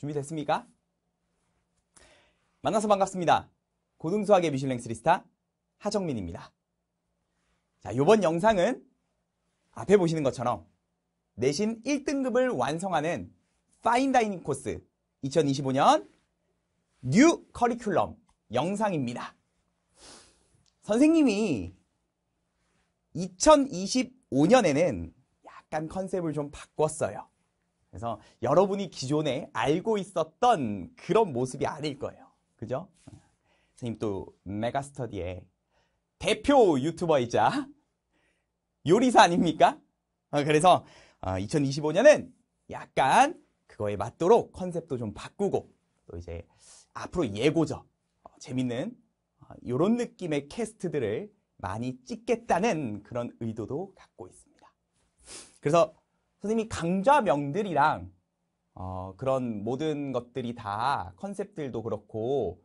준비됐습니까? 만나서 반갑습니다. 고등수학의 미슐랭 스리스타 하정민입니다. 자, 요번 영상은 앞에 보시는 것처럼 내신 1등급을 완성하는 파인다이닝 코스 2025년 뉴 커리큘럼 영상입니다. 선생님이 2025년에는 약간 컨셉을 좀 바꿨어요. 그래서 여러분이 기존에 알고 있었던 그런 모습이 아닐 거예요. 그죠? 선생님 또 메가스터디의 대표 유튜버이자 요리사 아닙니까? 어, 그래서 2025년은 어, 약간 그거에 맞도록 컨셉도 좀 바꾸고 또 이제 앞으로 예고적 어, 재밌는 이런 느낌의 캐스트들을 많이 찍겠다는 그런 의도도 갖고 있습니다. 그래서 선생님이 강좌명들이랑 어, 그런 모든 것들이 다 컨셉들도 그렇고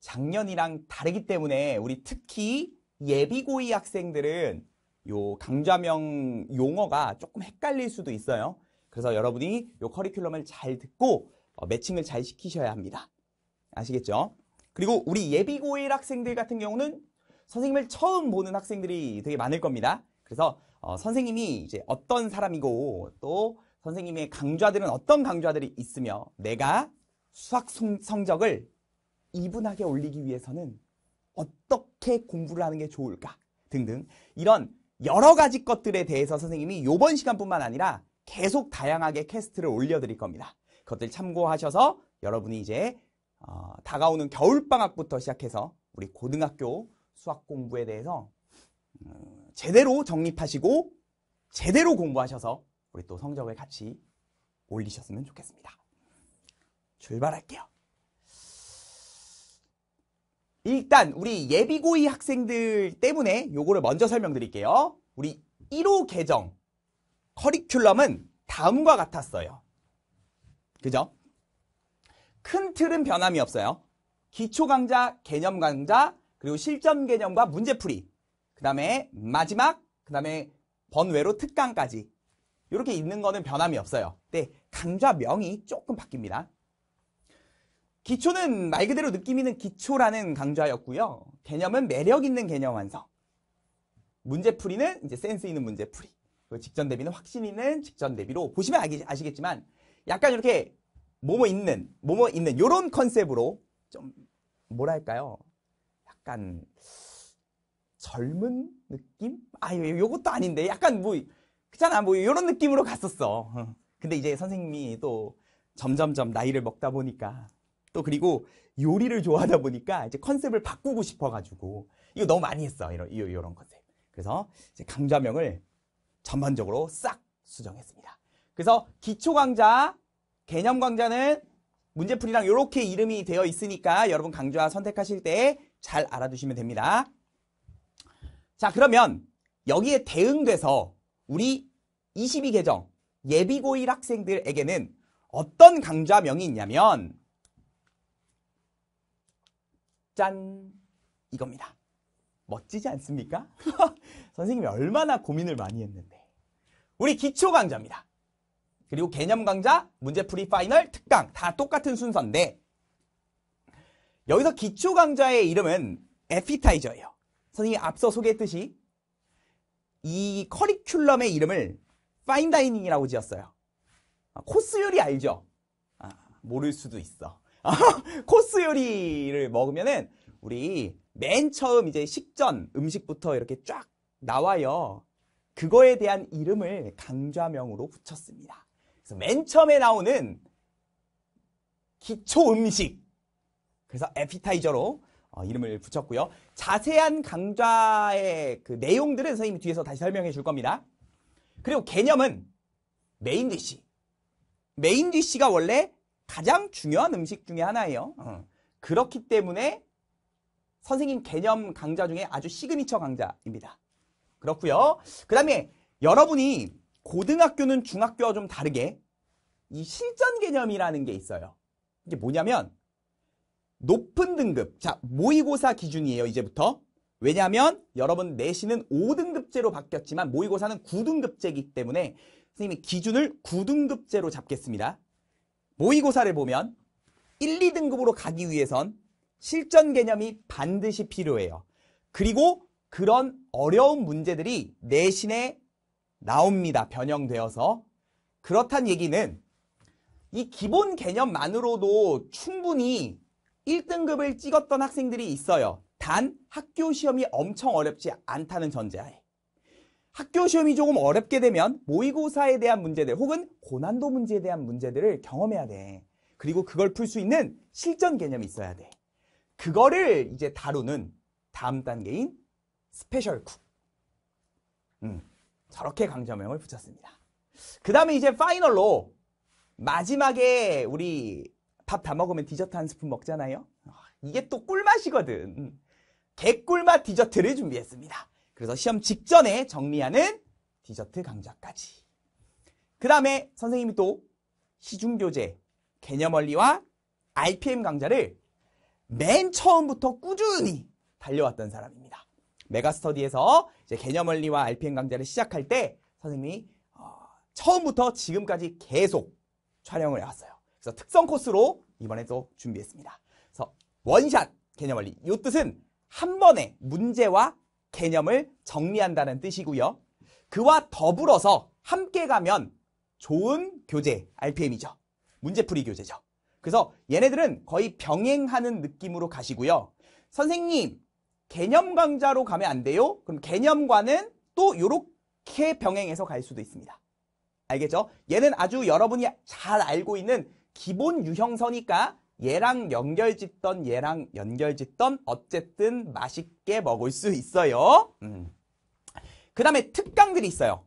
작년이랑 다르기 때문에 우리 특히 예비고이 학생들은 요 강좌명 용어가 조금 헷갈릴 수도 있어요. 그래서 여러분이 요 커리큘럼을 잘 듣고 어, 매칭을 잘 시키셔야 합니다. 아시겠죠? 그리고 우리 예비고일 학생들 같은 경우는 선생님을 처음 보는 학생들이 되게 많을 겁니다. 그래서 어, 선생님이 이제 어떤 사람이고 또 선생님의 강좌들은 어떤 강좌들이 있으며 내가 수학 성적을 이분하게 올리기 위해서는 어떻게 공부를 하는 게 좋을까 등등 이런 여러 가지 것들에 대해서 선생님이 요번 시간뿐만 아니라 계속 다양하게 캐스트를 올려드릴 겁니다. 그것들 참고하셔서 여러분이 이제 어, 다가오는 겨울방학부터 시작해서 우리 고등학교 수학 공부에 대해서 음, 제대로 정립하시고 제대로 공부하셔서 우리 또 성적을 같이 올리셨으면 좋겠습니다. 출발할게요. 일단 우리 예비고이 학생들 때문에 요거를 먼저 설명드릴게요. 우리 1호 개정 커리큘럼은 다음과 같았어요. 그죠? 큰 틀은 변함이 없어요. 기초 강좌, 개념 강좌, 그리고 실전 개념과 문제풀이 그 다음에 마지막, 그 다음에 번외로 특강까지 이렇게 있는 거는 변함이 없어요. 근 강좌명이 조금 바뀝니다. 기초는 말 그대로 느낌 있는 기초라는 강좌였고요. 개념은 매력 있는 개념 완성. 문제풀이는 이제 센스 있는 문제풀이. 직전 대비는 확신 있는 직전 대비로 보시면 아시겠지만 약간 이렇게 뭐뭐 있는, 뭐뭐 있는 이런 컨셉으로 좀 뭐랄까요? 약간 젊은 느낌? 아, 요것도 아닌데. 약간 뭐, 그잖아. 뭐, 요런 느낌으로 갔었어. 근데 이제 선생님이 또 점점점 나이를 먹다 보니까 또 그리고 요리를 좋아하다 보니까 이제 컨셉을 바꾸고 싶어가지고 이거 너무 많이 했어. 이런, 이런 컨셉. 그래서 이제 강좌명을 전반적으로 싹 수정했습니다. 그래서 기초 강좌, 개념 강좌는 문제풀이랑 이렇게 이름이 되어 있으니까 여러분 강좌 선택하실 때 잘 알아두시면 됩니다. 자, 그러면 여기에 대응돼서 우리 2 2계정 예비고1 학생들에게는 어떤 강좌명이 있냐면 짠 이겁니다. 멋지지 않습니까? 선생님이 얼마나 고민을 많이 했는데 우리 기초 강좌입니다. 그리고 개념 강좌, 문제풀이 파이널, 특강 다 똑같은 순서인데 여기서 기초 강좌의 이름은 에피타이저예요. 선생님이 앞서 소개했듯이 이 커리큘럼의 이름을 파인다이닝이라고 지었어요. 아, 코스 요리 알죠? 아, 모를 수도 있어. 아, 코스 요리를 먹으면은 우리 맨 처음 이제 식전 음식부터 이렇게 쫙 나와요. 그거에 대한 이름을 강좌명으로 붙였습니다. 그래서 맨 처음에 나오는 기초 음식. 그래서 에피타이저로 어, 이름을 붙였고요. 자세한 강좌의 그 내용들은 선생님이 뒤에서 다시 설명해 줄 겁니다. 그리고 개념은 메인 디시. 메인 디시가 원래 가장 중요한 음식 중에 하나예요. 어. 그렇기 때문에 선생님 개념 강좌 중에 아주 시그니처 강좌입니다. 그렇고요. 그 다음에 여러분이 고등학교는 중학교와 좀 다르게 이 실전 개념이라는 게 있어요. 이게 뭐냐면 높은 등급. 자, 모의고사 기준이에요, 이제부터. 왜냐하면 여러분 내신은 5등급제로 바뀌었지만 모의고사는 9등급제이기 때문에 선생님이 기준을 9등급제로 잡겠습니다. 모의고사를 보면 1, 2등급으로 가기 위해선 실전 개념이 반드시 필요해요. 그리고 그런 어려운 문제들이 내신에 나옵니다. 변형되어서. 그렇단 얘기는 이 기본 개념만으로도 충분히 1등급을 찍었던 학생들이 있어요. 단 학교 시험이 엄청 어렵지 않다는 전제하에. 학교 시험이 조금 어렵게 되면 모의고사에 대한 문제들 혹은 고난도 문제에 대한 문제들을 경험해야 돼. 그리고 그걸 풀 수 있는 실전 개념이 있어야 돼. 그거를 이제 다루는 다음 단계인 스페셜 쿡. 음, 저렇게 강점명을 붙였습니다. 그 다음에 이제 파이널로 마지막에 우리 밥다 먹으면 디저트 한 스푼 먹잖아요. 아, 이게 또 꿀맛이거든. 개꿀맛 디저트를 준비했습니다. 그래서 시험 직전에 정리하는 디저트 강좌까지. 그 다음에 선생님이 또 시중교재, 개념원리와 RPM 강좌를 맨 처음부터 꾸준히 달려왔던 사람입니다. 메가스터디에서 이제 개념원리와 RPM 강좌를 시작할 때 선생님이 어, 처음부터 지금까지 계속 촬영을 해왔어요. 그래서 특성 코스로 이번에 또 준비했습니다. 그래서 원샷 개념 원리. 이 뜻은 한 번에 문제와 개념을 정리한다는 뜻이고요. 그와 더불어서 함께 가면 좋은 교재, RPM이죠. 문제풀이 교재죠. 그래서 얘네들은 거의 병행하는 느낌으로 가시고요. 선생님, 개념 강좌로 가면 안 돼요? 그럼 개념과는 또 이렇게 병행해서 갈 수도 있습니다. 알겠죠? 얘는 아주 여러분이 잘 알고 있는 기본 유형서니까 얘랑 연결 짓던 얘랑 연결 짓던 어쨌든 맛있게 먹을 수 있어요. 음. 그 다음에 특강들이 있어요.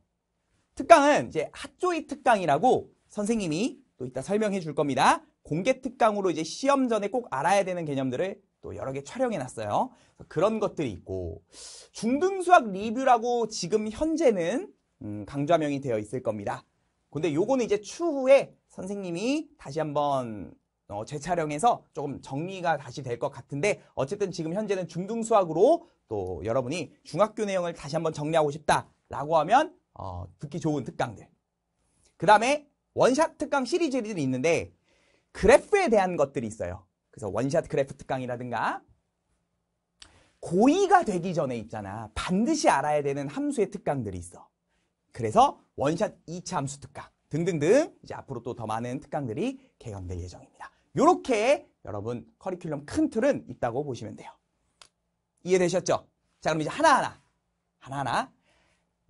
특강은 이제 핫조이 특강이라고 선생님이 또 이따 설명해 줄 겁니다. 공개 특강으로 이제 시험 전에 꼭 알아야 되는 개념들을 또 여러 개 촬영해 놨어요. 그런 것들이 있고 중등수학 리뷰라고 지금 현재는 음, 강좌명이 되어 있을 겁니다. 근데 요거는 이제 추후에 선생님이 다시 한번 어, 재촬영해서 조금 정리가 다시 될 것 같은데 어쨌든 지금 현재는 중등 수학으로 또 여러분이 중학교 내용을 다시 한번 정리하고 싶다라고 하면 어, 듣기 좋은 특강들 그 다음에 원샷 특강 시리즈들이 있는데 그래프에 대한 것들이 있어요 그래서 원샷 그래프 특강이라든가 고의가 되기 전에 있잖아 반드시 알아야 되는 함수의 특강들이 있어 그래서 원샷 2차 함수 특강 등등등 이제 앞으로 또 더 많은 특강들이 개강될 예정입니다. 이렇게 여러분 커리큘럼 큰 틀은 있다고 보시면 돼요. 이해되셨죠? 자 그럼 이제 하나하나 하나하나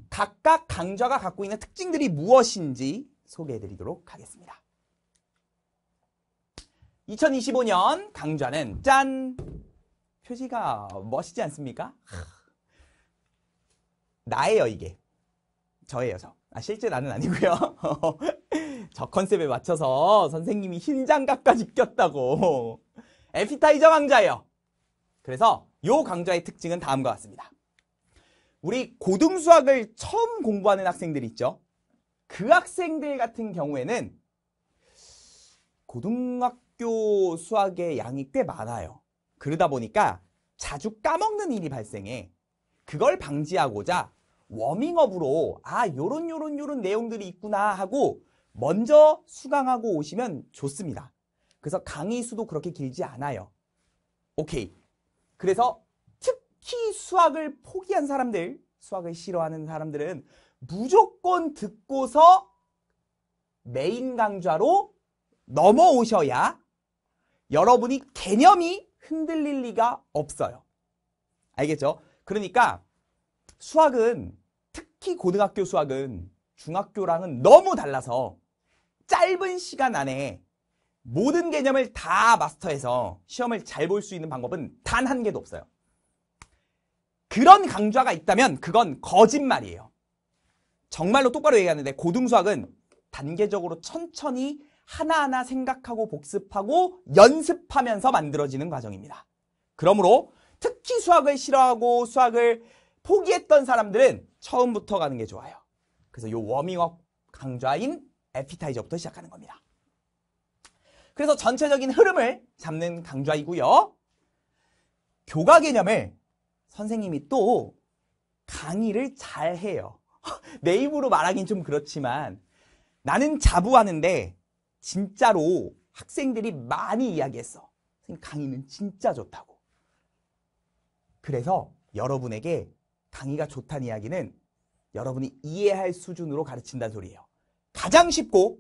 각각 강좌가 갖고 있는 특징들이 무엇인지 소개해드리도록 하겠습니다. 2025년 강좌는 짠! 표지가 멋있지 않습니까? 나예요 이게. 저예요 저. 아, 실제 나는 아니고요. 저 컨셉에 맞춰서 선생님이 흰 장갑까지 꼈다고. 에피타이저 강좌예요. 그래서 요 강좌의 특징은 다음과 같습니다. 우리 고등 수학을 처음 공부하는 학생들 있죠? 그 학생들 같은 경우에는 고등학교 수학의 양이 꽤 많아요. 그러다 보니까 자주 까먹는 일이 발생해. 그걸 방지하고자 워밍업으로 아 요런 요런 요런 내용들이 있구나 하고 먼저 수강하고 오시면 좋습니다. 그래서 강의 수도 그렇게 길지 않아요. 오케이. 그래서 특히 수학을 포기한 사람들, 수학을 싫어하는 사람들은 무조건 듣고서 메인 강좌로 넘어오셔야 여러분이 개념이 흔들릴 리가 없어요. 알겠죠? 그러니까 수학은 특히 고등학교 수학은 중학교랑은 너무 달라서 짧은 시간 안에 모든 개념을 다 마스터해서 시험을 잘 볼 수 있는 방법은 단 한 개도 없어요. 그런 강좌가 있다면 그건 거짓말이에요. 정말로 똑바로 얘기하는데 고등수학은 단계적으로 천천히 하나하나 생각하고 복습하고 연습하면서 만들어지는 과정입니다. 그러므로 특히 수학을 싫어하고 수학을 포기했던 사람들은 처음부터 가는 게 좋아요. 그래서 이 워밍업 강좌인 에피타이저부터 시작하는 겁니다. 그래서 전체적인 흐름을 잡는 강좌이고요. 교과 개념을 선생님이 또 강의를 잘 해요. 내 입으로 말하긴 좀 그렇지만 나는 자부하는데 진짜로 학생들이 많이 이야기했어. 강의는 진짜 좋다고. 그래서 여러분에게 강의가 좋다는 이야기는 여러분이 이해할 수준으로 가르친다는 소리예요. 가장 쉽고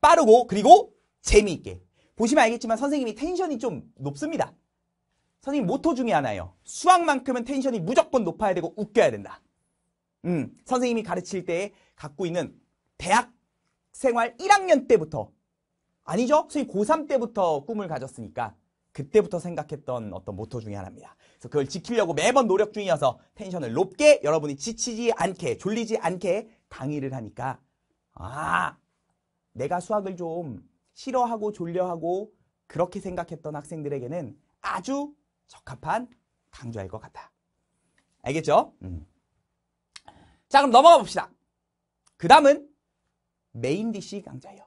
빠르고 그리고 재미있게. 보시면 알겠지만 선생님이 텐션이 좀 높습니다. 선생님 모토 중에 하나예요. 수학만큼은 텐션이 무조건 높아야 되고 웃겨야 된다. 음, 선생님이 가르칠 때 갖고 있는 대학 생활 1학년 때부터 아니죠? 선생님 고3 때부터 꿈을 가졌으니까 그때부터 생각했던 어떤 모토 중의 하나입니다. 그래서 그걸 지키려고 매번 노력 중이어서 텐션을 높게 여러분이 지치지 않게 졸리지 않게 강의를 하니까 아 내가 수학을 좀 싫어하고 졸려하고 그렇게 생각했던 학생들에게는 아주 적합한 강좌일 것 같다. 알겠죠? 음. 자 그럼 넘어가 봅시다. 그 다음은 메인 DC 강좌예요.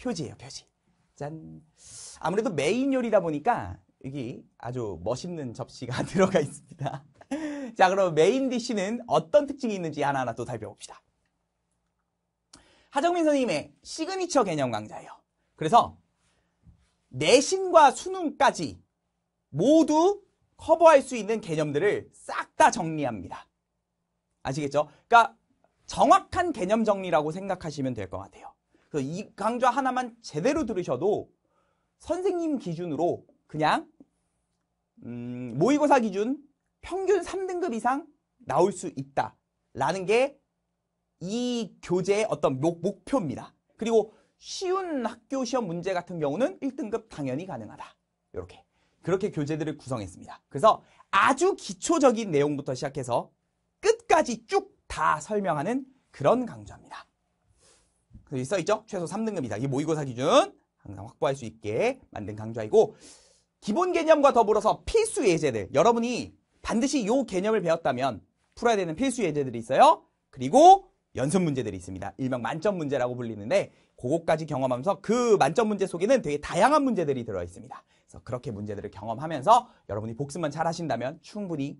표지예요 표지. 짠. 아무래도 메인 요리다 보니까 여기 아주 멋있는 접시가 들어가 있습니다. 자, 그럼 메인 디쉬는 어떤 특징이 있는지 하나하나 또 살펴봅시다. 하정민 선생님의 시그니처 개념 강좌예요. 그래서 내신과 수능까지 모두 커버할 수 있는 개념들을 싹 다 정리합니다. 아시겠죠? 그러니까 정확한 개념 정리라고 생각하시면 될 것 같아요. 그 이 강좌 하나만 제대로 들으셔도 선생님 기준으로 그냥 음, 모의고사 기준 평균 3등급 이상 나올 수 있다라는 게 이 교재의 어떤 목, 목표입니다. 그리고 쉬운 학교 시험 문제 같은 경우는 1등급 당연히 가능하다. 이렇게 그렇게 교재들을 구성했습니다. 그래서 아주 기초적인 내용부터 시작해서 끝까지 쭉 다 설명하는 그런 강좌입니다. 여기 써있죠? 최소 3등급 이다이 모의고사 기준 항상 확보할 수 있게 만든 강좌이고 기본 개념과 더불어서 필수 예제들. 여러분이 반드시 요 개념을 배웠다면 풀어야 되는 필수 예제들이 있어요. 그리고 연습 문제들이 있습니다. 일명 만점 문제라고 불리는데 그거까지 경험하면서 그 만점 문제 속에는 되게 다양한 문제들이 들어있습니다. 그래서 그렇게 문제들을 경험하면서 여러분이 복습만 잘 하신다면 충분히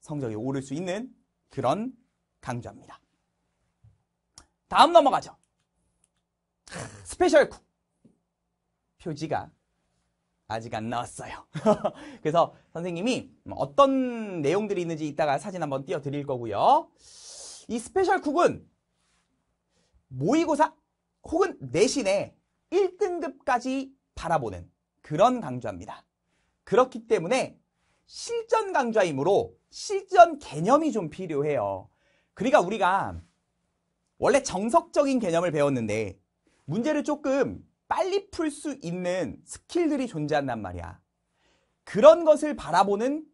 성적이 오를 수 있는 그런 강좌입니다. 다음 넘어가죠. 스페셜 쿡 표지가 아직 안 나왔어요. 그래서 선생님이 뭐 어떤 내용들이 있는지 이따가 사진 한번 띄워드릴 거고요. 이 스페셜 쿡은 모의고사 혹은 내신에 1등급까지 바라보는 그런 강좌입니다. 그렇기 때문에 실전 강좌이므로 실전 개념이 좀 필요해요. 그러니까 우리가 원래 정석적인 개념을 배웠는데 문제를 조금 빨리 풀 수 있는 스킬들이 존재한단 말이야. 그런 것을 바라보는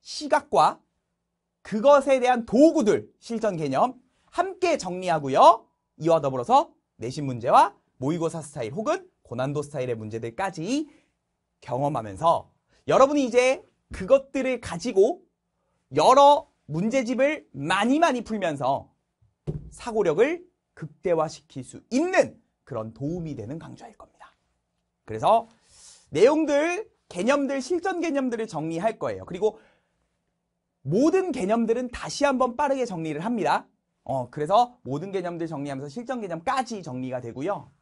시각과 그것에 대한 도구들, 실전 개념 함께 정리하고요. 이와 더불어서 내신 문제와 모의고사 스타일 혹은 고난도 스타일의 문제들까지 경험하면서 여러분이 이제 그것들을 가지고 여러 문제집을 많이 많이 풀면서 사고력을 극대화시킬 수 있는 그런 도움이 되는 강좌일 겁니다. 그래서 내용들, 개념들, 실전 개념들을 정리할 거예요. 그리고 모든 개념들은 다시 한번 빠르게 정리를 합니다. 어, 그래서 모든 개념들 정리하면서 실전 개념까지 정리가 되고요.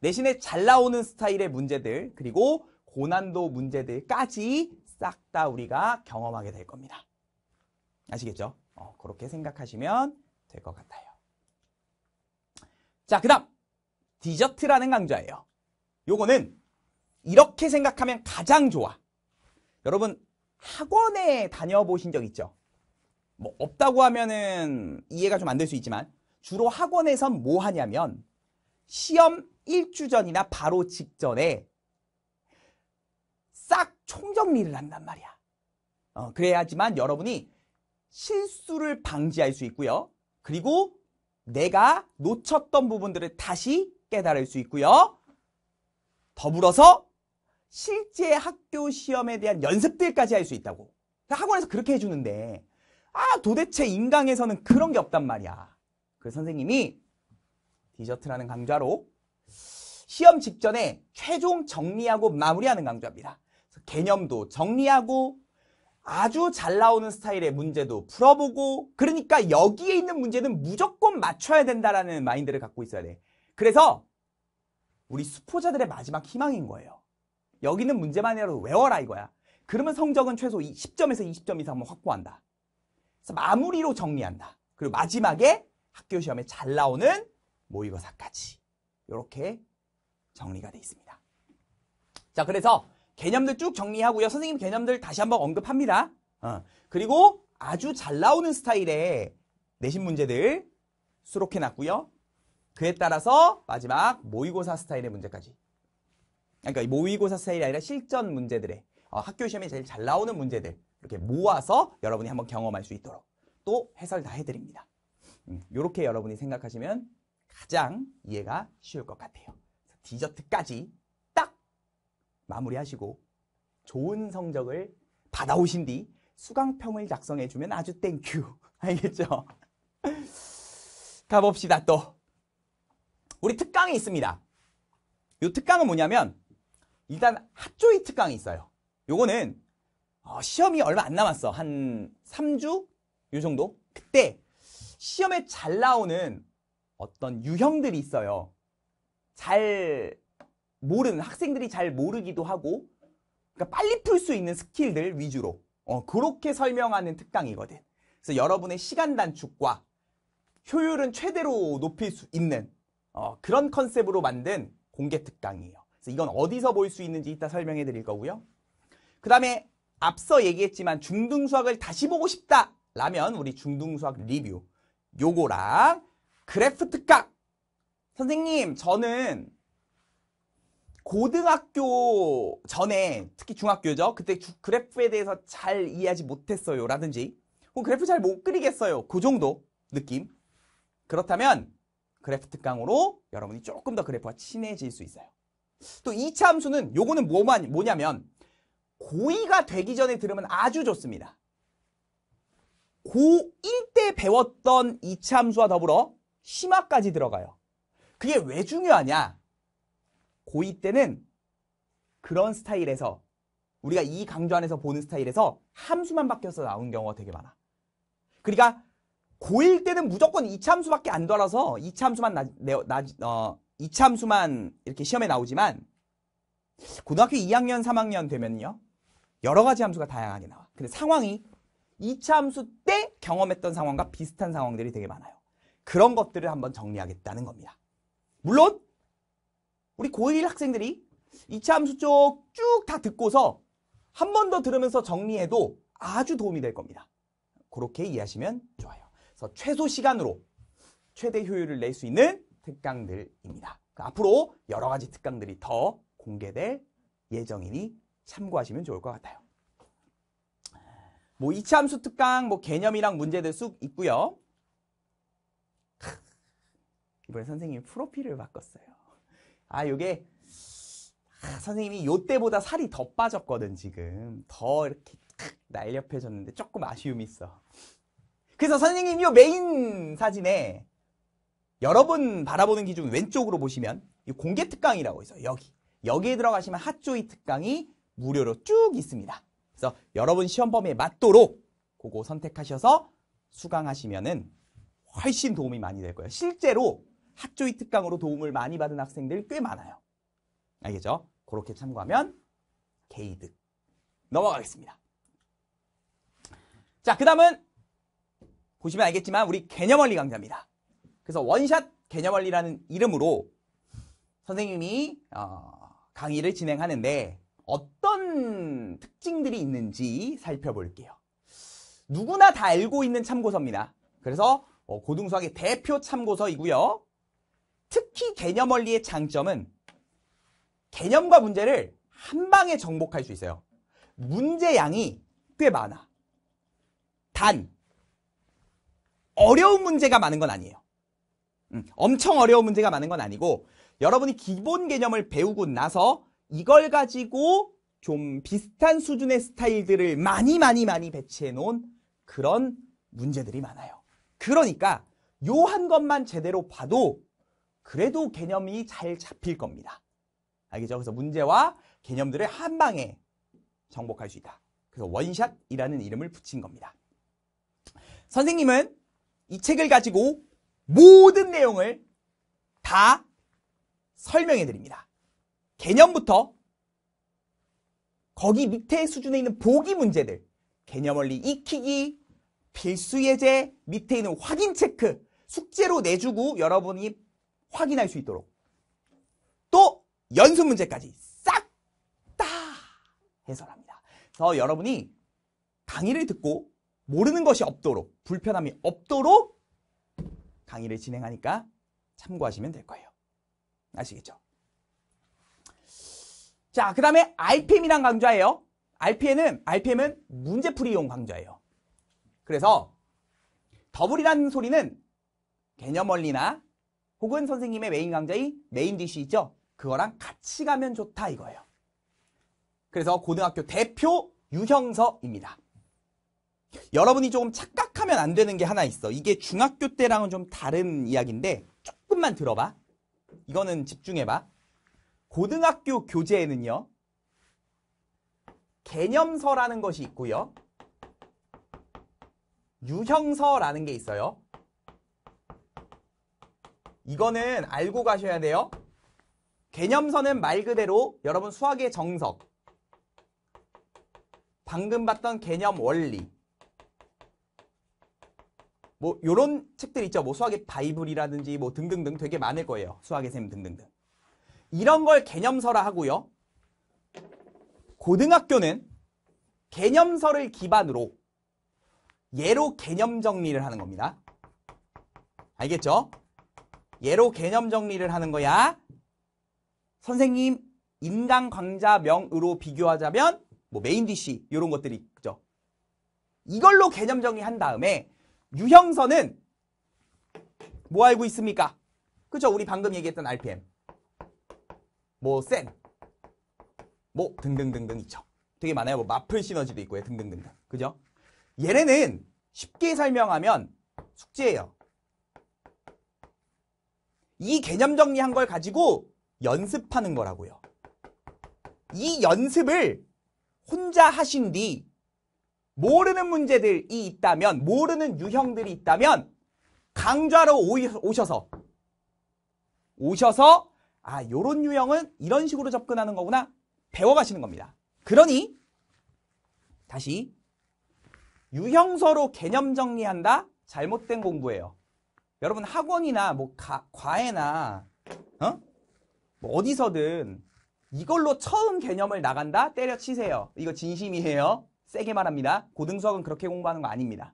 내신에 잘 나오는 스타일의 문제들, 그리고 고난도 문제들까지 싹 다 우리가 경험하게 될 겁니다. 아시겠죠? 어, 그렇게 생각하시면 될 것 같아요. 자, 그 다음 디저트라는 강좌예요. 요거는 이렇게 생각하면 가장 좋아. 여러분 학원에 다녀보신 적 있죠? 뭐 없다고 하면은 이해가 좀 안 될 수 있지만 주로 학원에선 뭐 하냐면 시험 1주 전이나 바로 직전에 싹 총정리를 한단 말이야. 어, 그래야지만 여러분이 실수를 방지할 수 있고요. 그리고 내가 놓쳤던 부분들을 다시 깨달을 수 있고요. 더불어서 실제 학교 시험에 대한 연습들까지 할 수 있다고. 그러니까 학원에서 그렇게 해주는데 아 도대체 인강에서는 그런 게 없단 말이야. 그 선생님이 디저트라는 강좌로 시험 직전에 최종 정리하고 마무리하는 강좌입니다. 개념도 정리하고 아주 잘 나오는 스타일의 문제도 풀어보고 그러니까 여기에 있는 문제는 무조건 맞춰야 된다라는 마인드를 갖고 있어야 돼. 그래서 우리 수포자들의 마지막 희망인 거예요. 여기는 문제만이라도 외워라 이거야. 그러면 성적은 최소 10점에서 20점 이상 확보한다. 그래서 마무리로 정리한다. 그리고 마지막에 학교 시험에 잘 나오는 모의고사까지. 이렇게 정리가 돼 있습니다. 자, 그래서 개념들 쭉 정리하고요. 선생님 개념들 다시 한번 언급합니다. 어. 그리고 아주 잘 나오는 스타일의 내신 문제들 수록해놨고요. 그에 따라서 마지막 모의고사 스타일의 문제까지. 그러니까 모의고사 스타일이 아니라 실전 문제들의 어, 학교 시험에 제일 잘 나오는 문제들 이렇게 모아서 여러분이 한번 경험할 수 있도록 또 해설 다 해드립니다. 음, 이렇게 여러분이 생각하시면 가장 이해가 쉬울 것 같아요. 디저트까지 딱 마무리하시고 좋은 성적을 받아오신 뒤 수강평을 작성해주면 아주 땡큐. 알겠죠? 가봅시다 또. 우리 특강이 있습니다. 이 특강은 뭐냐면 일단 핫조이 특강이 있어요. 요거는 어, 시험이 얼마 안 남았어. 한 3주? 요 정도? 그때 시험에 잘 나오는 어떤 유형들이 있어요. 잘 모르는 학생들이 잘 모르기도 하고 그러니까 빨리 풀 수 있는 스킬들 위주로 어, 그렇게 설명하는 특강이거든. 그래서 여러분의 시간 단축과 효율은 최대로 높일 수 있는 어, 그런 컨셉으로 만든 공개 특강이에요. 그래서 이건 어디서 볼 수 있는지 이따 설명해 드릴 거고요. 그 다음에 앞서 얘기했지만 중등수학을 다시 보고 싶다 라면 우리 중등수학 리뷰 요거랑 그래프 특강 선생님 저는 고등학교 전에 특히 중학교죠 그때 그래프에 대해서 잘 이해하지 못했어요 라든지 그래프 잘 못 그리겠어요 그 정도 느낌 그렇다면 그래프트 강으로 여러분이 조금 더 그래프와 친해질 수 있어요. 또 2차 함수는 요거는 뭐만, 뭐냐면 고2가 되기 전에 들으면 아주 좋습니다. 고1 때 배웠던 2차 함수와 더불어 심화까지 들어가요. 그게 왜 중요하냐? 고2 때는 그런 스타일에서 우리가 이 강좌 안에서 보는 스타일에서 함수만 바뀌어서 나온 경우가 되게 많아. 그러니까 고1 때는 무조건 이참수밖에 안 돌아서 이참수만 나, 나, 어, 이참수만 이렇게 시험에 나오지만 고등학교 2학년, 3학년 되면요. 여러 가지 함수가 다양하게 나와. 근데 상황이 2차 수때 경험했던 상황과 비슷한 상황들이 되게 많아요. 그런 것들을 한번 정리하겠다는 겁니다. 물론 우리 고1 학생들이 2차 수쪽 쭉 다 듣고서 한 번 더 들으면서 정리해도 아주 도움이 될 겁니다. 그렇게 이해하시면 좋아요. 그래서 최소 시간으로 최대 효율을 낼 수 있는 특강들입니다. 그러니까 앞으로 여러 가지 특강들이 더 공개될 예정이니 참고하시면 좋을 것 같아요. 뭐 이차 함수 특강 뭐 개념이랑 문제들 쑥 있고요. 이번에 선생님이 프로필을 바꿨어요. 아, 요게 아, 선생님이 요때보다 살이 더 빠졌거든 지금. 더 이렇게 날렵해졌는데 조금 아쉬움이 있어. 그래서 선생님 요 메인 사진에 여러분 바라보는 기준 왼쪽으로 보시면 이 공개 특강이라고 있어요. 여기. 여기에 들어가시면 핫조이 특강이 무료로 쭉 있습니다. 그래서 여러분 시험 범위에 맞도록 그거 선택하셔서 수강하시면은 훨씬 도움이 많이 될 거예요. 실제로 핫조이 특강으로 도움을 많이 받은 학생들 꽤 많아요. 알겠죠? 그렇게 참고하면 게이득 넘어가겠습니다. 자, 그 다음은 보시면 알겠지만 우리 개념원리 강좌입니다. 그래서 원샷 개념원리라는 이름으로 선생님이 어, 강의를 진행하는데 어떤 특징들이 있는지 살펴볼게요. 누구나 다 알고 있는 참고서입니다. 그래서 어, 고등수학의 대표 참고서이고요. 특히 개념 원리의 장점은 개념과 문제를 한 방에 정복할 수 있어요. 문제 양이 꽤 많아. 단, 어려운 문제가 많은 건 아니에요. 음, 엄청 어려운 문제가 많은 건 아니고 여러분이 기본 개념을 배우고 나서 이걸 가지고 좀 비슷한 수준의 스타일들을 많이 많이 많이 배치해 놓은 그런 문제들이 많아요. 그러니까 요 한 것만 제대로 봐도 그래도 개념이 잘 잡힐 겁니다. 알겠죠? 그래서 문제와 개념들을 한 방에 정복할 수 있다. 그래서 원샷이라는 이름을 붙인 겁니다. 선생님은 이 책을 가지고 모든 내용을 다 설명해 드립니다. 개념부터 거기 밑에 수준에 있는 보기 문제들, 개념 원리 익히기, 필수 예제, 밑에 있는 확인 체크, 숙제로 내주고 여러분이 확인할 수 있도록 또 연습 문제까지 싹 다 해설합니다. 그래서 여러분이 강의를 듣고 모르는 것이 없도록, 불편함이 없도록 강의를 진행하니까 참고하시면 될 거예요. 아시겠죠? 자, 그 다음에 RPM이란 강좌예요. RPM은, RPM은 문제풀이용 강좌예요. 그래서 더블이라는 소리는 개념원리나 혹은 선생님의 메인 강좌인 메인 DC 있죠? 그거랑 같이 가면 좋다 이거예요. 그래서 고등학교 대표 유형서입니다. 여러분이 조금 착각하면 안 되는 게 하나 있어. 이게 중학교 때랑은 좀 다른 이야기인데 조금만 들어봐. 이거는 집중해봐. 고등학교 교재에는요. 개념서라는 것이 있고요. 유형서라는 게 있어요. 이거는 알고 가셔야 돼요. 개념서는 말 그대로 여러분 수학의 정석. 방금 봤던 개념 원리. 뭐 요런 책들 있죠. 뭐 수학의 바이블이라든지 뭐 등등등 되게 많을 거예요. 수학의 셈 등등등. 이런 걸 개념서라 하고요. 고등학교는 개념서를 기반으로 예로 개념 정리를 하는 겁니다. 알겠죠? 예로 개념 정리를 하는 거야. 선생님 인간광자명으로 비교하자면 뭐 메인 DC 이런 것들이 있죠. 이걸로 개념 정리한 다음에 유형선은 뭐 알고 있습니까? 그죠? 우리 방금 얘기했던 RPM. 뭐, 센. 뭐, 등등등등 있죠. 되게 많아요. 뭐, 마플 시너지도 있고요. 예, 등등등등. 그죠? 얘네는 쉽게 설명하면 숙제예요. 이 개념 정리한 걸 가지고 연습하는 거라고요. 이 연습을 혼자 하신 뒤 모르는 문제들이 있다면 모르는 유형들이 있다면 강좌로 오셔서 오셔서 아 요런 유형은 이런 식으로 접근하는 거구나 배워가시는 겁니다. 그러니 다시 유형서로 개념 정리한다 잘못된 공부예요. 여러분 학원이나 뭐 가, 과외나 어? 뭐 어디서든 이걸로 처음 개념을 나간다 때려치세요. 이거 진심이에요. 세게 말합니다. 고등수학은 그렇게 공부하는 거 아닙니다.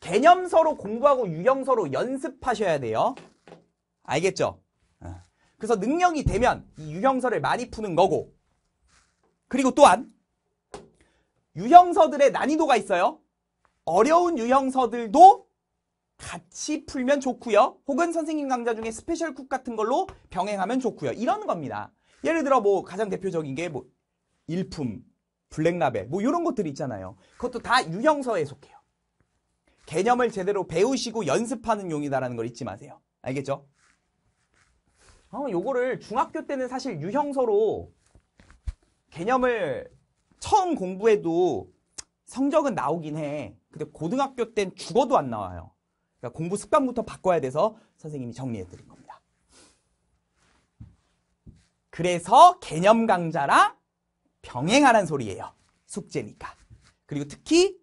개념서로 공부하고 유형서로 연습하셔야 돼요. 알겠죠? 어. 그래서 능력이 되면 이 유형서를 많이 푸는 거고 그리고 또한 유형서들의 난이도가 있어요. 어려운 유형서들도 같이 풀면 좋고요. 혹은 선생님 강좌 중에 스페셜 쿡 같은 걸로 병행하면 좋고요. 이런 겁니다. 예를 들어 뭐 가장 대표적인 게 뭐 일품, 블랙라벨 뭐 이런 것들이 있잖아요. 그것도 다 유형서에 속해요. 개념을 제대로 배우시고 연습하는 용이다라는 걸 잊지 마세요. 알겠죠? 어, 요거를 중학교 때는 사실 유형서로 개념을 처음 공부해도 성적은 나오긴 해. 근데 고등학교 땐 죽어도 안 나와요. 그러니까 공부 습관부터 바꿔야 돼서 선생님이 정리해드린 겁니다. 그래서 개념 강좌랑 병행하란 소리예요. 숙제니까. 그리고 특히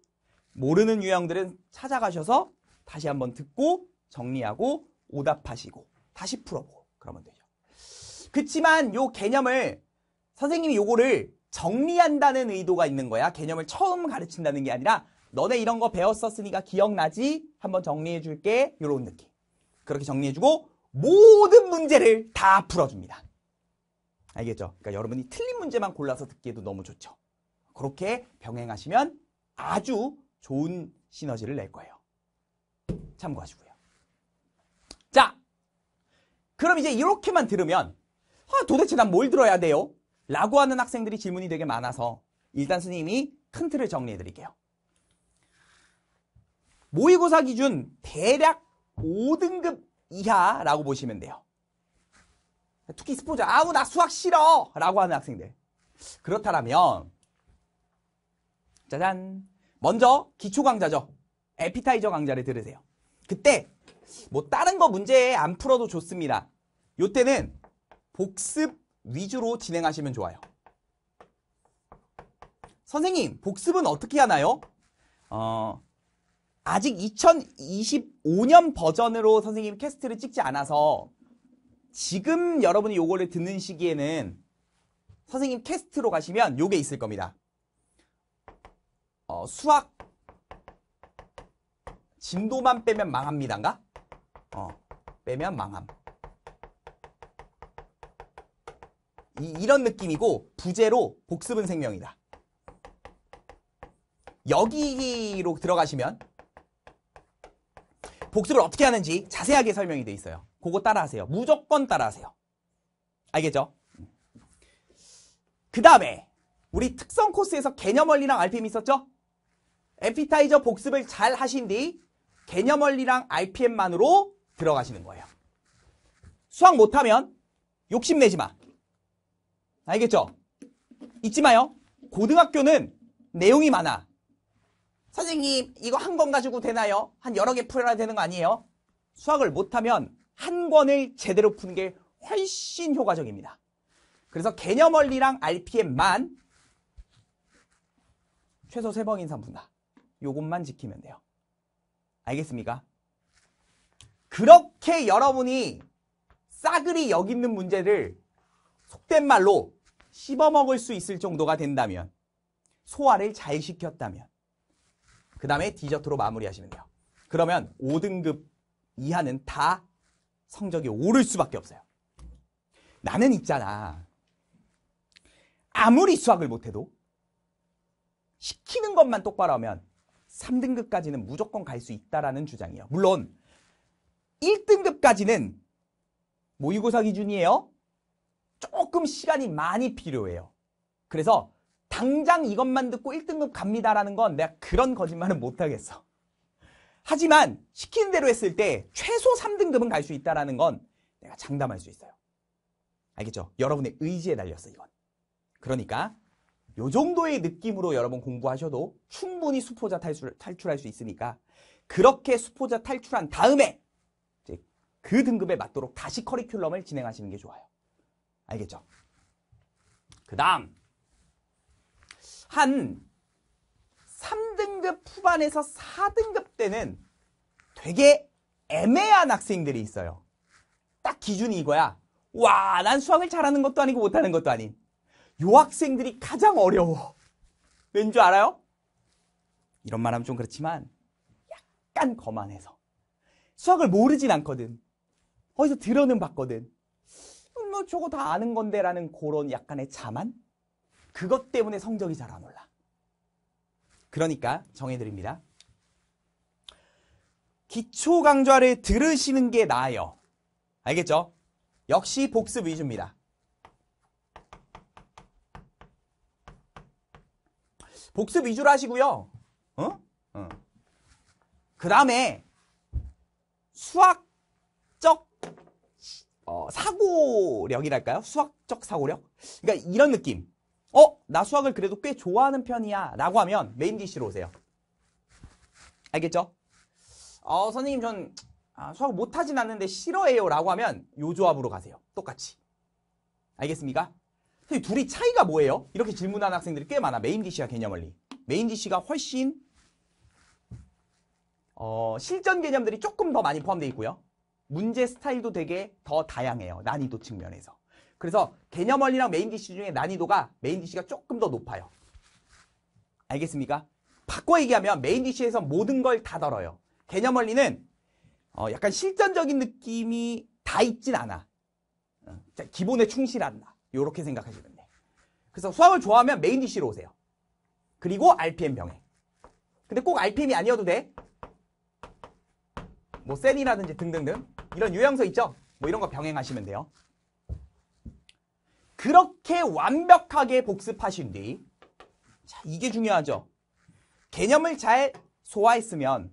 모르는 유형들은 찾아가셔서 다시 한번 듣고 정리하고 오답하시고 다시 풀어보고 그러면 되죠. 그렇지만 요 개념을 선생님이 요거를 정리한다는 의도가 있는 거야. 개념을 처음 가르친다는 게 아니라 너네 이런 거 배웠었으니까 기억나지? 한번 정리해 줄게. 요런 느낌. 그렇게 정리해 주고 모든 문제를 다 풀어줍니다. 알겠죠? 그러니까 여러분이 틀린 문제만 골라서 듣기에도 너무 좋죠. 그렇게 병행하시면 아주 좋은 시너지를 낼 거예요. 참고하시고요. 자, 그럼 이제 이렇게만 들으면 아, 도대체 난 뭘 들어야 돼요? 라고 하는 학생들이 질문이 되게 많아서 일단 스님이 큰 틀을 정리해 드릴게요. 모의고사 기준 대략 5등급 이하라고 보시면 돼요. 특히 스포츠 아우 나 수학 싫어 라고 하는 학생들 그렇다면 짜잔 먼저 기초 강좌죠 에피타이저 강좌를 들으세요 그때 뭐 다른 거 문제 안 풀어도 좋습니다 요때는 복습 위주로 진행하시면 좋아요 선생님 복습은 어떻게 하나요? 어, 아직 2025년 버전으로 선생님 캐스트를 찍지 않아서 지금 여러분이 요거를 듣는 시기에는 선생님 캐스트로 가시면 요게 있을 겁니다. 어, 수학 진도만 빼면 망합니다인가? 어, 빼면 망함. 이, 런 느낌이고 부제로 복습은 생명이다. 여기로 들어가시면 복습을 어떻게 하는지 자세하게 설명이 돼 있어요. 그거 따라하세요. 무조건 따라하세요. 알겠죠? 그 다음에 우리 특성 코스에서 개념 원리랑 RPM 있었죠? 에피타이저 복습을 잘 하신 뒤 개념 원리랑 RPM만으로 들어가시는 거예요. 수학 못하면 욕심내지 마. 알겠죠? 잊지 마요. 고등학교는 내용이 많아. 선생님, 이거 한 권 가지고 되나요? 한 여러 개 풀어야 되는 거 아니에요? 수학을 못하면 한 권을 제대로 푸는 게 훨씬 효과적입니다. 그래서 개념 원리랑 RPM만 최소 3번인 3분다. 요것만 지키면 돼요. 알겠습니까? 그렇게 여러분이 싸그리 여기는 문제를 속된 말로 씹어먹을 수 있을 정도가 된다면 소화를 잘 시켰다면 그 다음에 디저트로 마무리하시면 돼요. 그러면 5등급 이하는 다 성적이 오를 수밖에 없어요. 나는 있잖아. 아무리 수학을 못해도 시키는 것만 똑바로 하면 3등급까지는 무조건 갈 수 있다라는 주장이에요. 물론 1등급까지는 모의고사 기준이에요. 조금 시간이 많이 필요해요. 그래서 당장 이것만 듣고 1등급 갑니다라는 건 내가 그런 거짓말은 못하겠어. 하지만 시키는 대로 했을 때 최소 3등급은 갈 수 있다라는 건 내가 장담할 수 있어요. 알겠죠? 여러분의 의지에 달렸어, 이건. 그러니까 요 정도의 느낌으로 여러분 공부하셔도 충분히 수포자 탈출, 탈출할 수 있으니까 그렇게 수포자 탈출한 다음에 그 등급에 맞도록 다시 커리큘럼을 진행하시는 게 좋아요. 알겠죠? 그 다음 한 3등급 후반에서 4등급 때는 되게 애매한 학생들이 있어요. 딱 기준이 이거야. 와, 난 수학을 잘하는 것도 아니고 못하는 것도 아닌. 요 학생들이 가장 어려워. 왠 줄 알아요? 이런 말 하면 좀 그렇지만, 약간 거만해서. 수학을 모르진 않거든. 어디서 들어는 봤거든. 음, 뭐 저거 다 아는 건데 라는 그런 약간의 자만? 그것 때문에 성적이 잘 안 올라. 그러니까 정해드립니다. 기초 강좌를 들으시는 게 나아요. 알겠죠? 역시 복습 위주입니다. 복습 위주로 하시고요. 어? 어. 그 다음에 수학적 어, 사고력이랄까요? 수학적 사고력? 그러니까 이런 느낌. 어? 나 수학을 그래도 꽤 좋아하는 편이야 라고 하면 메인 DC로 오세요 알겠죠? 어 선생님 전 아, 수학 못하진 않는데 싫어해요 라고 하면 요 조합으로 가세요 똑같이 알겠습니까? 선생님 둘이 차이가 뭐예요? 이렇게 질문하는 학생들이 꽤 많아 메인 DC와 개념 원리 메인 DC가 훨씬 어, 실전 개념들이 조금 더 많이 포함되어 있고요 문제 스타일도 되게 더 다양해요 난이도 측면에서 그래서 개념 원리랑 메인 DC 중에 난이도가 메인 d c 가 조금 더 높아요. 알겠습니까? 바꿔 얘기하면 메인 d c 에서 모든 걸 다 덜어요. 개념 원리는 어, 약간 실전적인 느낌이 다 있진 않아. 어, 기본에 충실한다. 이렇게 생각하시면 돼. 그래서 수학을 좋아하면 메인 d c 로 오세요. 그리고 RPM 병행. 근데 꼭 RPM이 아니어도 돼. 뭐 센이라든지 등등등 이런 유형서 있죠? 뭐 이런 거 병행하시면 돼요. 그렇게 완벽하게 복습하신 뒤 자, 이게 중요하죠. 개념을 잘 소화했으면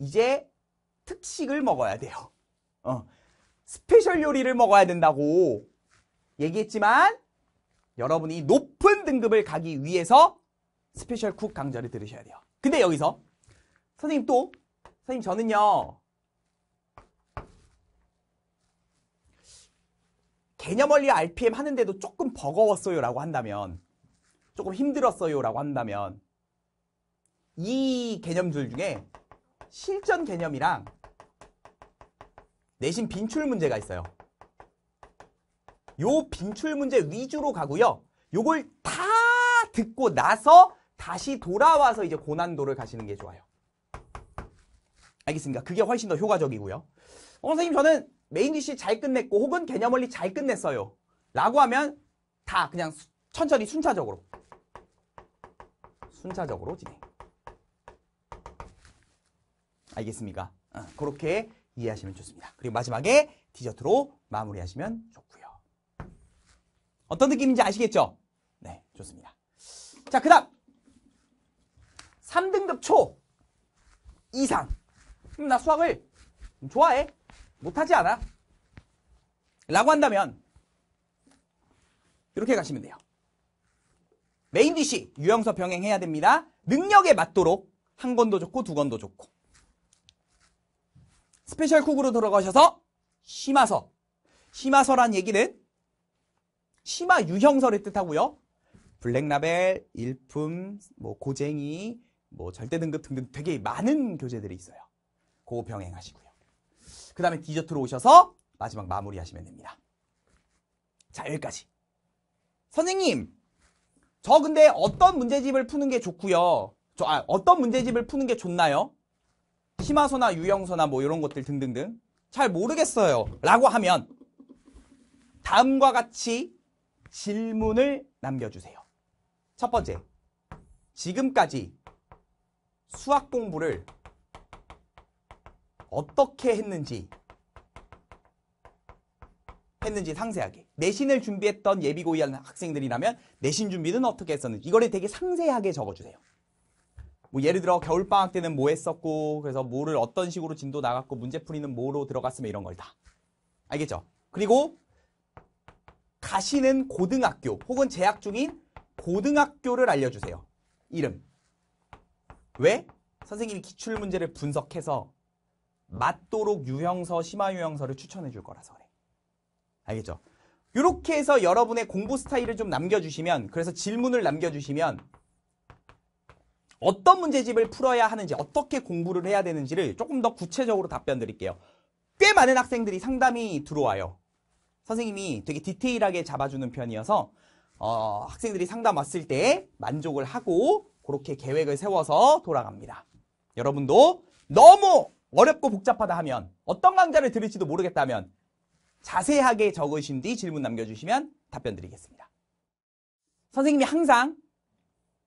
이제 특식을 먹어야 돼요. 어, 스페셜 요리를 먹어야 된다고 얘기했지만 여러분이 높은 등급을 가기 위해서 스페셜 쿡 강좌를 들으셔야 돼요. 근데 여기서 선생님 또 선생님 저는요 개념 원리 RPM 하는데도 조금 버거웠어요 라고 한다면 조금 힘들었어요 라고 한다면 이 개념들 중에 실전 개념이랑 내신 빈출 문제가 있어요. 요 빈출 문제 위주로 가고요. 요걸 다 듣고 나서 다시 돌아와서 이제 고난도를 가시는 게 좋아요. 알겠습니까? 그게 훨씬 더 효과적이고요. 어, 선생님 저는 메인 디시 잘 끝냈고 혹은 개념 원리 잘 끝냈어요. 라고 하면 다 그냥 수, 천천히 순차적으로 순차적으로 진행. 알겠습니까? 어, 그렇게 이해하시면 좋습니다. 그리고 마지막에 디저트로 마무리하시면 좋고요. 어떤 느낌인지 아시겠죠? 네, 좋습니다. 자, 그 다음 3등급 초 이상 그럼 음, 나 수학을 음, 좋아해. 못하지 않아? 라고 한다면 이렇게 가시면 돼요. 메인 DC 유형서 병행해야 됩니다. 능력에 맞도록 한 건도 좋고 두 건도 좋고 스페셜 쿡으로 들어가셔서 심화서 심화서란 얘기는 심화 유형서를 뜻하고요. 블랙라벨, 일품, 뭐 고쟁이, 뭐 절대 등급 등등 되게 많은 교재들이 있어요. 그거 병행하시고요. 그 다음에 디저트로 오셔서 마지막 마무리 하시면 됩니다. 자, 여기까지. 선생님, 저 근데 어떤 문제집을 푸는 게 좋고요. 저, 아, 어떤 문제집을 푸는 게 좋나요? 심화서나 유형서나 뭐 이런 것들 등등등. 잘 모르겠어요. 라고 하면 다음과 같이 질문을 남겨주세요. 첫 번째, 지금까지 수학 공부를 어떻게 했는지 했는지 상세하게 내신을 준비했던 예비고이 학생들이라면 내신 준비는 어떻게 했었는지 이거를 되게 상세하게 적어주세요. 뭐 예를 들어 겨울방학 때는 뭐 했었고 그래서 뭐를 어떤 식으로 진도 나갔고 문제풀이는 뭐로 들어갔으면 이런 걸 다 알겠죠? 그리고 가시는 고등학교 혹은 재학 중인 고등학교를 알려주세요. 이름 왜? 선생님이 기출문제를 분석해서 맞도록 유형서, 심화 유형서를 추천해 줄 거라서 그래. 알겠죠? 이렇게 해서 여러분의 공부 스타일을 좀 남겨주시면 그래서 질문을 남겨주시면 어떤 문제집을 풀어야 하는지 어떻게 공부를 해야 되는지를 조금 더 구체적으로 답변 드릴게요. 꽤 많은 학생들이 상담이 들어와요. 선생님이 되게 디테일하게 잡아주는 편이어서 어, 학생들이 상담 왔을 때 만족을 하고 그렇게 계획을 세워서 돌아갑니다. 여러분도 너무 어렵고 복잡하다 하면 어떤 강좌를 들을지도 모르겠다면 자세하게 적으신 뒤 질문 남겨주시면 답변 드리겠습니다. 선생님이 항상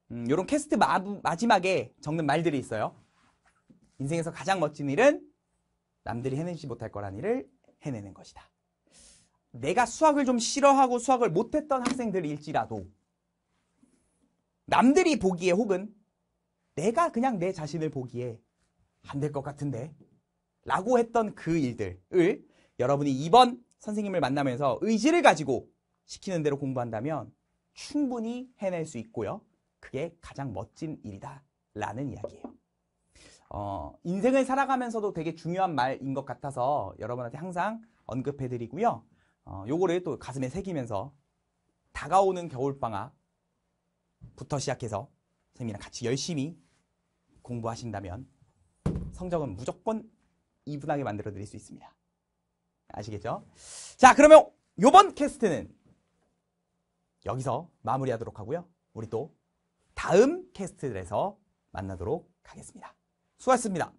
이런 음, 캐스트 마지막에 적는 말들이 있어요. 인생에서 가장 멋진 일은 남들이 해내지 못할 거란 일을 해내는 것이다. 내가 수학을 좀 싫어하고 수학을 못했던 학생들일지라도 남들이 보기에 혹은 내가 그냥 내 자신을 보기에 안될것 같은데 라고 했던 그 일들을 여러분이 이번 선생님을 만나면서 의지를 가지고 시키는 대로 공부한다면 충분히 해낼 수 있고요. 그게 가장 멋진 일이다 라는 이야기예요. 어, 인생을 살아가면서도 되게 중요한 말인 것 같아서 여러분한테 항상 언급해드리고요. 어, 요거를 또 가슴에 새기면서 다가오는 겨울방학부터 시작해서 선생님이랑 같이 열심히 공부하신다면 성적은 무조건 이분하게 만들어 드릴 수 있습니다. 아시겠죠? 자, 그러면 요번 캐스트는 여기서 마무리하도록 하고요. 우리 또 다음 캐스트들에서 만나도록 하겠습니다. 수고하셨습니다.